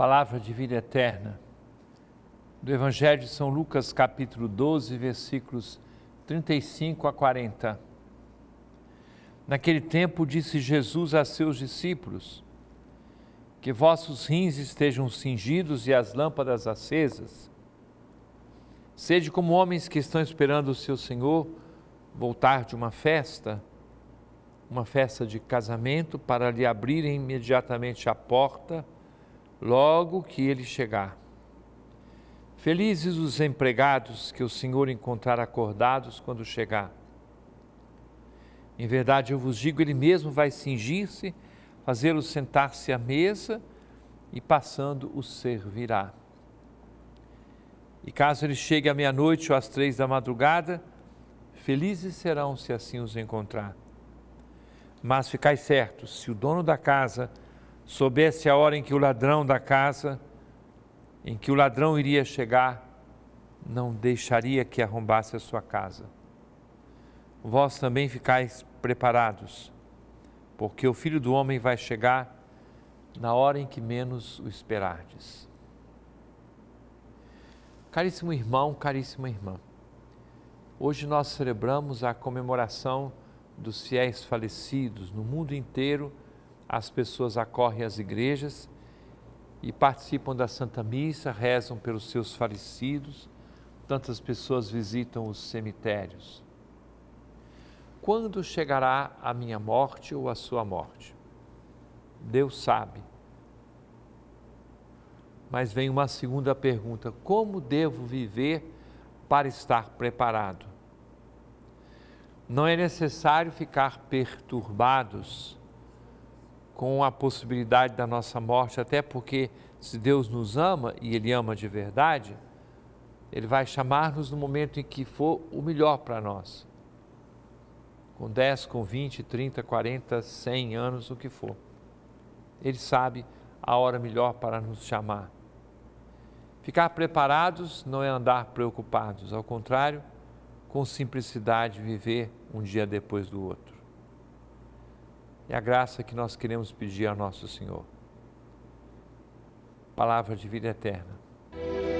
palavra de vida eterna. Do Evangelho de São Lucas, capítulo 12, versículos 35 a 40. Naquele tempo disse Jesus a seus discípulos: Que vossos rins estejam cingidos e as lâmpadas acesas. Sede como homens que estão esperando o seu Senhor voltar de uma festa, uma festa de casamento, para lhe abrirem imediatamente a porta logo que ele chegar. Felizes os empregados que o Senhor encontrar acordados quando chegar. Em verdade, eu vos digo, ele mesmo vai cingir-se, fazê-lo sentar-se à mesa e passando o servirá. E caso ele chegue à meia-noite ou às três da madrugada, felizes serão se assim os encontrar. Mas ficai certos, se o dono da casa soubesse a hora em que o ladrão da casa, em que o ladrão iria chegar, não deixaria que arrombasse a sua casa. Vós também ficais preparados, porque o filho do homem vai chegar na hora em que menos o esperardes. Caríssimo irmão, caríssima irmã, hoje nós celebramos a comemoração dos fiéis falecidos no mundo inteiro as pessoas acorrem às igrejas e participam da Santa Missa, rezam pelos seus falecidos, tantas pessoas visitam os cemitérios. Quando chegará a minha morte ou a sua morte? Deus sabe. Mas vem uma segunda pergunta: como devo viver para estar preparado? Não é necessário ficar perturbados com a possibilidade da nossa morte, até porque se Deus nos ama e Ele ama de verdade, Ele vai chamar-nos no momento em que for o melhor para nós. Com 10, com 20, 30, 40, 100 anos, o que for. Ele sabe a hora melhor para nos chamar. Ficar preparados não é andar preocupados, ao contrário, com simplicidade viver um dia depois do outro. É a graça que nós queremos pedir ao nosso Senhor. Palavra de vida eterna.